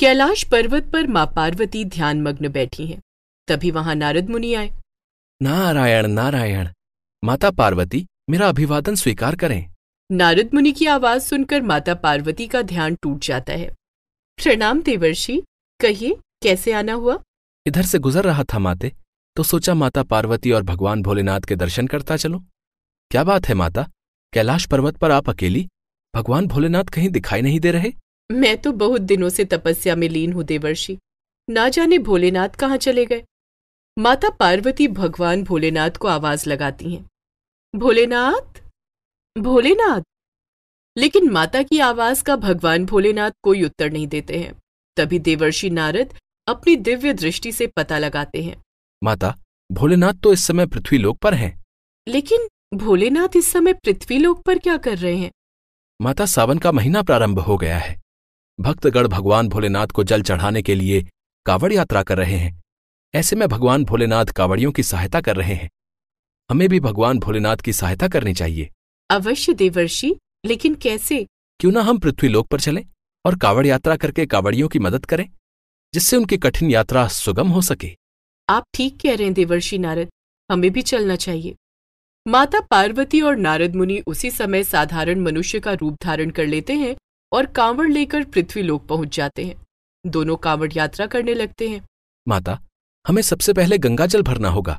कैलाश पर्वत पर माँ पार्वती ध्यान मग्न बैठी हैं तभी वहां नारद मुनि आए नारायण नारायण माता पार्वती मेरा अभिवादन स्वीकार करें नारद मुनि की आवाज सुनकर माता पार्वती का ध्यान टूट जाता है प्रणाम देवर्षि कहिए कैसे आना हुआ इधर से गुजर रहा था माते तो सोचा माता पार्वती और भगवान भोलेनाथ के दर्शन करता चलो क्या बात है माता कैलाश पर्वत पर आप अकेली भगवान भोलेनाथ कहीं दिखाई नहीं दे रहे मैं तो बहुत दिनों से तपस्या में लीन हूं देवर्षि ना जाने भोलेनाथ कहाँ चले गए माता पार्वती भगवान भोलेनाथ को आवाज लगाती हैं भोलेनाथ भोलेनाथ लेकिन माता की आवाज का भगवान भोलेनाथ कोई उत्तर नहीं देते हैं तभी देवर्षि नारद अपनी दिव्य दृष्टि से पता लगाते हैं माता भोलेनाथ तो इस समय पृथ्वीलोक पर हैं लेकिन भोलेनाथ इस समय पृथ्वीलोक पर क्या कर रहे हैं माता सावन का महीना प्रारंभ हो गया है भक्तगढ़ भगवान भोलेनाथ को जल चढ़ाने के लिए कावड़ यात्रा कर रहे हैं ऐसे में भगवान भोलेनाथ कावड़ियों की सहायता कर रहे हैं हमें भी भगवान भोलेनाथ की सहायता करनी चाहिए अवश्य देवर्षि लेकिन कैसे क्यों ना हम पृथ्वी लोक पर चलें और कावड़ यात्रा करके कावड़ियों की मदद करें जिससे उनकी कठिन यात्रा सुगम हो सके आप ठीक कह रहे हैं देवर्षि नारद हमें भी चलना चाहिए माता पार्वती और नारद मुनि उसी समय साधारण मनुष्य का रूप धारण कर लेते हैं और कांवड़ लेकर पृथ्वी लोक पहुंच जाते हैं दोनों कांवड़ यात्रा करने लगते हैं माता हमें सबसे पहले गंगा जल भरना होगा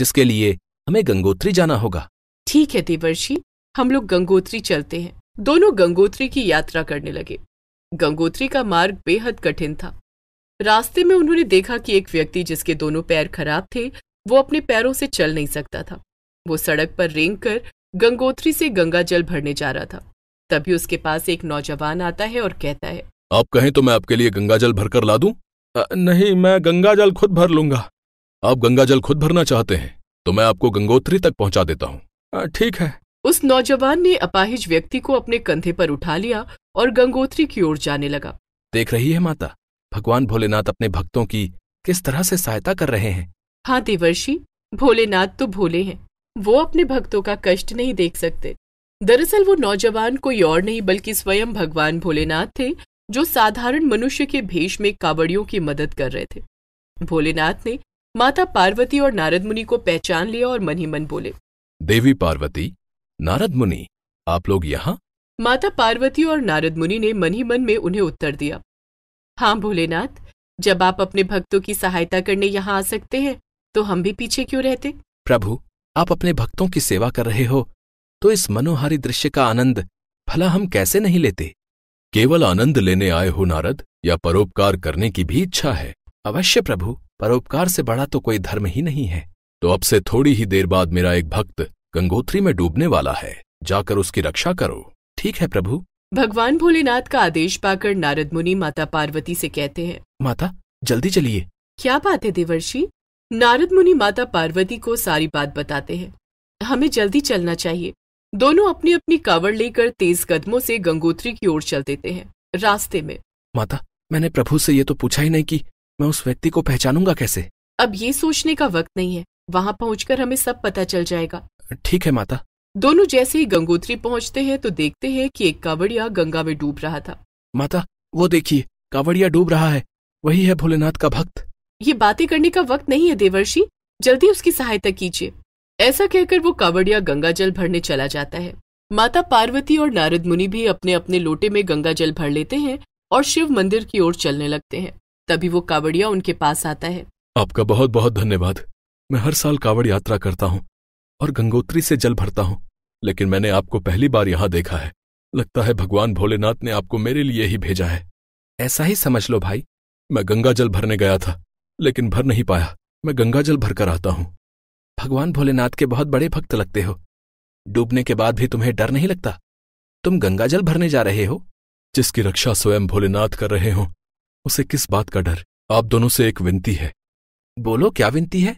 जिसके लिए हमें गंगोत्री जाना होगा ठीक है देवर्षि हम लोग गंगोत्री चलते हैं दोनों गंगोत्री की यात्रा करने लगे गंगोत्री का मार्ग बेहद कठिन था रास्ते में उन्होंने देखा कि एक व्यक्ति जिसके दोनों पैर खराब थे वो अपने पैरों से चल नहीं सकता था वो सड़क पर रेंग कर गंगोत्री से गंगा जल भरने जा रहा था तभी उसके पास एक नौजवान आता है और कहता है आप कहें तो मैं आपके लिए गंगा जल भरकर ला दूं? आ, नहीं मैं गंगा जल खुद भर लूंगा आप गंगा जल खुद भरना चाहते हैं तो मैं आपको गंगोत्री तक पहुंचा देता हूँ ठीक है उस नौजवान ने अपाहिज व्यक्ति को अपने कंधे पर उठा लिया और गंगोत्री की ओर जाने लगा देख रही है माता भगवान भोलेनाथ अपने भक्तों की किस तरह से सहायता कर रहे हैं हाँ देवर्षि भोलेनाथ तो भोले हैं वो अपने भक्तों का कष्ट नहीं देख सकते दरअसल वो नौजवान कोई और नहीं बल्कि स्वयं भगवान भोलेनाथ थे जो साधारण मनुष्य के भेष में कावड़ियों की मदद कर रहे थे भोलेनाथ ने माता पार्वती और नारद मुनि को पहचान लिया और मन ही मन बोले देवी पार्वती नारद मुनि आप लोग यहाँ माता पार्वती और नारद मुनि ने मन ही मन में उन्हें उत्तर दिया हाँ भोलेनाथ जब आप अपने भक्तों की सहायता करने यहाँ आ सकते हैं तो हम भी पीछे क्यों रहते प्रभु आप अपने भक्तों की सेवा कर रहे हो तो इस मनोहारी दृश्य का आनंद भला हम कैसे नहीं लेते केवल आनंद लेने आए हो नारद या परोपकार करने की भी इच्छा है अवश्य प्रभु परोपकार से बड़ा तो कोई धर्म ही नहीं है तो अब से थोड़ी ही देर बाद मेरा एक भक्त गंगोत्री में डूबने वाला है जाकर उसकी रक्षा करो ठीक है प्रभु भगवान भोलेनाथ का आदेश पाकर नारद मुनि माता पार्वती से कहते हैं माता जल्दी चलिए क्या बात है देवर्षि नारद मुनि माता पार्वती को सारी बात बताते हैं हमें जल्दी चलना चाहिए दोनों अपनी अपनी कावड़ लेकर तेज कदमों से गंगोत्री की ओर चल देते हैं रास्ते में माता मैंने प्रभु से ये तो पूछा ही नहीं कि मैं उस व्यक्ति को पहचानूंगा कैसे अब ये सोचने का वक्त नहीं है वहाँ पहुँच हमें सब पता चल जाएगा ठीक है माता दोनों जैसे ही गंगोत्री पहुँचते हैं तो देखते हैं कि एक कावड़िया गंगा में डूब रहा था माता वो देखिए कावड़िया डूब रहा है वही है भोलेनाथ का भक्त ये बातें करने का वक्त नहीं है देवर्षि जल्दी उसकी सहायता कीजिए ऐसा कहकर वो कावड़िया गंगा जल भरने चला जाता है माता पार्वती और नारद मुनि भी अपने अपने लोटे में गंगा जल भर लेते हैं और शिव मंदिर की ओर चलने लगते हैं तभी वो कावड़िया उनके पास आता है आपका बहुत बहुत धन्यवाद मैं हर साल कावड़ यात्रा करता हूँ और गंगोत्री से जल भरता हूँ लेकिन मैंने आपको पहली बार यहाँ देखा है लगता है भगवान भोलेनाथ ने आपको मेरे लिए ही भेजा है ऐसा ही समझ लो भाई मैं गंगा जल भरने गया था लेकिन भर नहीं पाया मैं गंगा जल भरकर आता हूँ भगवान भोलेनाथ के बहुत बड़े भक्त लगते हो डूबने के बाद भी तुम्हें डर नहीं लगता तुम गंगाजल भरने जा रहे हो जिसकी रक्षा स्वयं भोलेनाथ कर रहे हो उसे किस बात का डर आप दोनों से एक विनती है बोलो क्या विनती है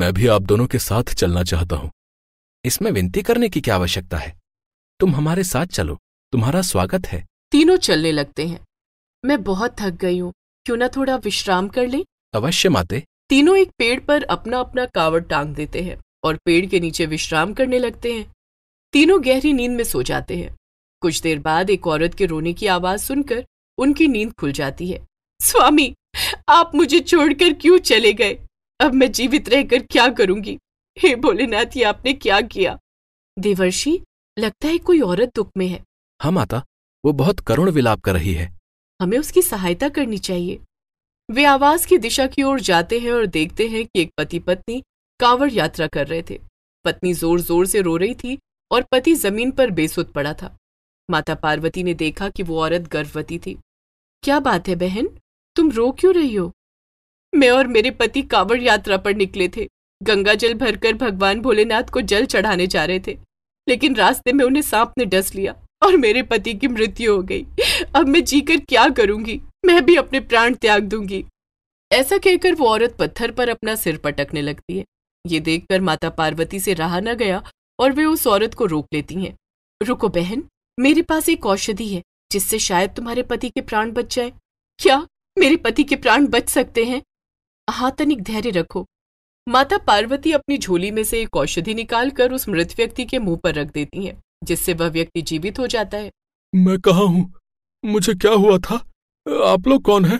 मैं भी आप दोनों के साथ चलना चाहता हूं इसमें विनती करने की क्या आवश्यकता है तुम हमारे साथ चलो तुम्हारा स्वागत है तीनों चलने लगते हैं मैं बहुत थक गई हूँ क्यों ना थोड़ा विश्राम कर लें अवश्य माते तीनों एक पेड़ पर अपना अपना कावड़ टांग देते हैं और पेड़ के नीचे विश्राम करने लगते हैं तीनों गहरी नींद में सो जाते हैं कुछ देर बाद एक औरत के रोने की आवाज सुनकर उनकी नींद खुल जाती है स्वामी आप मुझे छोड़कर क्यों चले गए अब मैं जीवित रहकर क्या करूंगी हे भोलेनाथ ये आपने क्या किया देवर्षि लगता है कोई औरत दुख में है हाँ माता वो बहुत करुण विलाप कर रही है हमें उसकी सहायता करनी चाहिए वे आवाज की दिशा की ओर जाते हैं और देखते हैं कि एक पति पत्नी कांवड़ यात्रा कर रहे थे पत्नी जोर जोर से रो रही थी और पति जमीन पर बेसुत पड़ा था माता पार्वती ने देखा कि वो औरत गर्भवती थी क्या बात है बहन तुम रो क्यों रही हो मैं और मेरे पति कांवड़ यात्रा पर निकले थे गंगा जल भरकर भगवान भोलेनाथ को जल चढ़ाने जा रहे थे लेकिन रास्ते में उन्हें सांप ने डस लिया और मेरे पति की मृत्यु हो गई अब मैं जीकर क्या करूंगी मैं भी अपने प्राण त्याग दूंगी ऐसा कहकर वो औरत पत्थर पर अपना सिर पटकने लगती है ये देखकर माता पार्वती से रहा न गया और वे उस औरत को रोक लेती हैं रुको बहन मेरे पास एक औषधि है जिससे शायद तुम्हारे पति के प्राण बच जाए क्या मेरे पति के प्राण बच सकते हैं हाँ तनिक धैर्य रखो माता पार्वती अपनी झोली में से एक औषधि निकालकर उस मृत व्यक्ति के मुंह पर रख देती हैं जिससे वह व्यक्ति जीवित हो जाता है मैं कहा हूँ मुझे क्या हुआ था आप लोग कौन है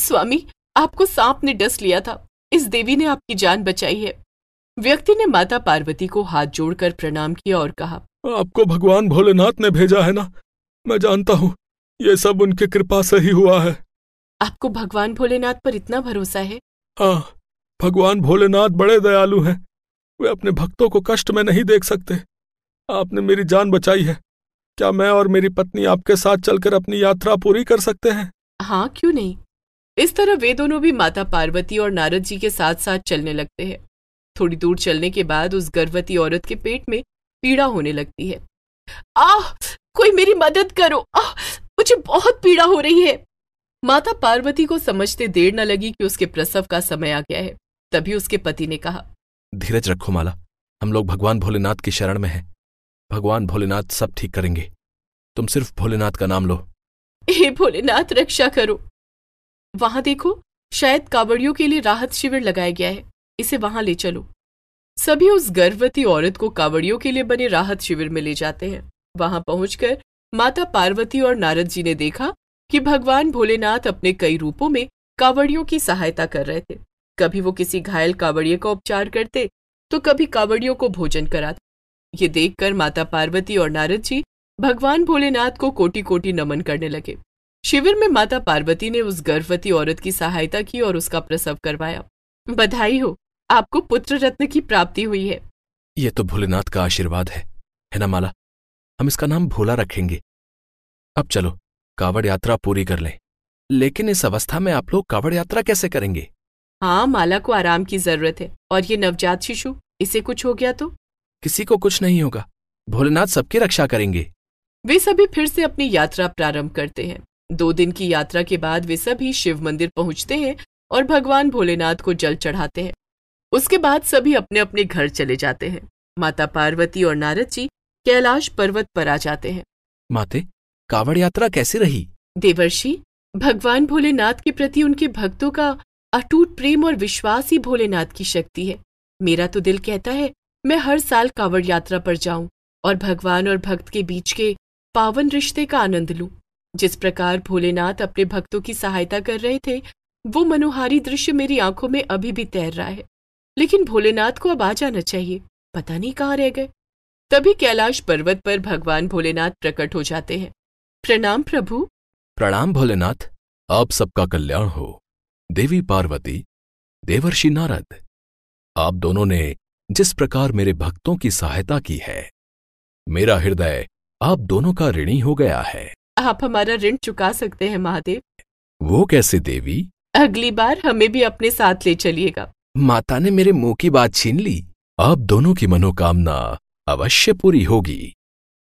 स्वामी आपको सांप ने डस लिया था इस देवी ने आपकी जान बचाई है व्यक्ति ने माता पार्वती को हाथ जोड़कर प्रणाम किया और कहा आपको भगवान भोलेनाथ ने भेजा है ना मैं जानता हूँ ये सब उनकी कृपा से ही हुआ है आपको भगवान भोलेनाथ पर इतना भरोसा है हाँ भगवान भोलेनाथ बड़े दयालु हैं वे अपने भक्तों को कष्ट में नहीं देख सकते आपने मेरी जान बचाई है क्या मैं और मेरी पत्नी आपके साथ चलकर अपनी यात्रा पूरी कर सकते हैं हाँ क्यों नहीं इस तरह वे दोनों भी माता पार्वती और नारद जी के साथ साथ चलने लगते हैं थोड़ी दूर चलने के बाद उस गर्भवती औरत के पेट में पीड़ा होने लगती है आह कोई मेरी मदद करो आह मुझे बहुत पीड़ा हो रही है माता पार्वती को समझते देर न लगी कि उसके प्रसव का समय आ गया है तभी उसके पति ने कहा धीरज रखो माला हम लोग भगवान भोलेनाथ की शरण में हैं भगवान भोलेनाथ सब ठीक करेंगे तुम सिर्फ भोलेनाथ का नाम लो हे भोलेनाथ रक्षा करो वहां देखो शायद कावड़ियों के लिए राहत शिविर लगाया गया है इसे वहां ले चलो सभी उस गर्भवती औरत को कावड़ियों के लिए बने राहत शिविर में ले जाते हैं वहां पहुंचकर माता पार्वती और नारद जी ने देखा कि भगवान भोलेनाथ अपने कई रूपों में कावड़ियों की सहायता कर रहे थे कभी वो किसी घायल कावड़िये का उपचार करते तो कभी कावड़ियों को भोजन कराते ये देखकर माता पार्वती और नारद जी भगवान भोलेनाथ को कोटि कोटि नमन करने लगे शिविर में माता पार्वती ने उस गर्भवती औरत की सहायता की और उसका प्रसव करवाया बधाई हो आपको पुत्र रत्न की प्राप्ति हुई है ये तो भोलेनाथ का आशीर्वाद है है ना माला हम इसका नाम भोला रखेंगे अब चलो कावड़ यात्रा पूरी कर लें लेकिन इस अवस्था में आप लोग कावड़ यात्रा कैसे करेंगे हाँ माला को आराम की जरूरत है और ये नवजात शिशु इसे कुछ हो गया तो किसी को कुछ नहीं होगा भोलेनाथ सबकी रक्षा करेंगे वे सभी फिर से अपनी यात्रा प्रारंभ करते हैं दो दिन की यात्रा के बाद वे सभी शिव मंदिर पहुंचते हैं और भगवान भोलेनाथ को जल चढ़ाते हैं उसके बाद सभी अपने अपने घर चले जाते हैं माता पार्वती और नारद जी कैलाश पर्वत पर आ जाते हैं माते कावड़ यात्रा कैसी रही देवर्षि भगवान भोलेनाथ के प्रति उनके भक्तों का अटूट प्रेम और विश्वास ही भोलेनाथ की शक्ति है मेरा तो दिल कहता है मैं हर साल कांवड़ यात्रा पर जाऊं और भगवान और भक्त के बीच के पावन रिश्ते का आनंद लूं जिस प्रकार भोलेनाथ अपने भक्तों की सहायता कर रहे थे वो मनोहारी दृश्य मेरी आंखों में अभी भी तैर रहा है लेकिन भोलेनाथ को अब आ जाना चाहिए पता नहीं कहाँ रह गए तभी कैलाश पर्वत पर भगवान भोलेनाथ प्रकट हो जाते हैं प्रणाम प्रभु प्रणाम भोलेनाथ आप सबका कल्याण हो देवी पार्वती देवर्षि नारद आप दोनों ने जिस प्रकार मेरे भक्तों की सहायता की है मेरा हृदय आप दोनों का ऋणी हो गया है आप हमारा ऋण चुका सकते हैं महादेव वो कैसे देवी अगली बार हमें भी अपने साथ ले चलिएगा माता ने मेरे मुंह की बात छीन ली आप दोनों की मनोकामना अवश्य पूरी होगी